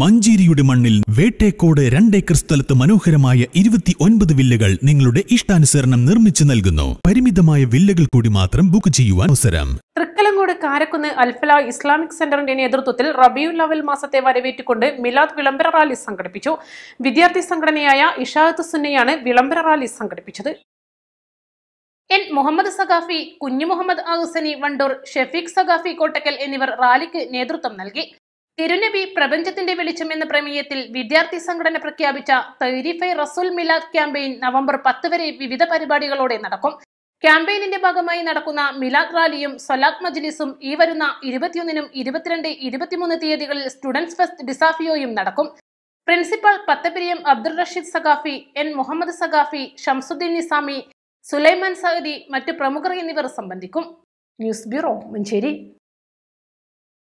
മഞ്ചേരിയുടെ മണ്ണിൽ വേട്ടേക്കോട് രണ്ടേക്കർ സ്ഥലത്ത് മനോഹരമായ ഇരുപത്തി ഒൻപത് വില്ലകൾ നിങ്ങളുടെ ഇഷ്ടാനുസരണം നിർമ്മിച്ചു നൽകുന്നു പരിമിതമായ വില്ലകൾ കൂടി മാത്രം ബുക്ക് ചെയ്യുവാൻ അവസരം തൃക്കലങ്കോട് കാരക്കുന്ന് അൽഫല ഇസ്ലാമിക് സെന്ററിന്റെ നേതൃത്വത്തിൽ റബിയുൽ അവൽ മാസത്തെ വരവേറ്റുകൊണ്ട് മിലാദ് വിളംബര റാലി സംഘടിപ്പിച്ചു വിദ്യാർത്ഥി സംഘടനയായ ഇഷാഹത്ത് സുന്നയാണ് വിളംബര റാലി സംഘടിപ്പിച്ചത് എൻ മുഹമ്മദ് സഖാഫി കുഞ്ഞു മുഹമ്മദ് ഹുസനി വണ്ടൂർ ഷെഫീഖ് സഖാഫി കോട്ടക്കൽ എന്നിവർ റാലിക്ക് നേതൃത്വം നൽകി തിരുനബി പ്രപഞ്ചത്തിന്റെ വെളിച്ചം എന്ന പ്രമേയത്തിൽ വിദ്യാർത്ഥി സംഘടന പ്രഖ്യാപിച്ച തൈരിഫൈ റസുൽ മിലാദ് ക്യാമ്പയിൻ നവംബർ പത്ത് വരെ വിവിധ പരിപാടികളോടെ നടക്കും ക്യാമ്പയിനിന്റെ ഭാഗമായി നടക്കുന്ന മിലാദ് റാലിയും സൊലാഖ് മജ്ലിസും ഈ വരുന്ന ഇരുപത്തിയൊന്നിനും ഇരുപത്തിരണ്ട് ഇരുപത്തിമൂന്ന് തീയതികളിൽ സ്റ്റുഡൻസ് ഫെസ്റ്റ് ഡിസാഫിയോയും നടക്കും പ്രിൻസിപ്പൽ പത്തപ്പിരിയം അബ്ദുൾ റഷീദ് സഖാഫി എൻ മുഹമ്മദ് സഖാഫി ഷംസുദ്ദീൻ നിസാമി സുലൈമാൻ സഹദി മറ്റു പ്രമുഖർ എന്നിവർ സംബന്ധിക്കും ന്യൂസ് ബ്യൂറോ മഞ്ചേരി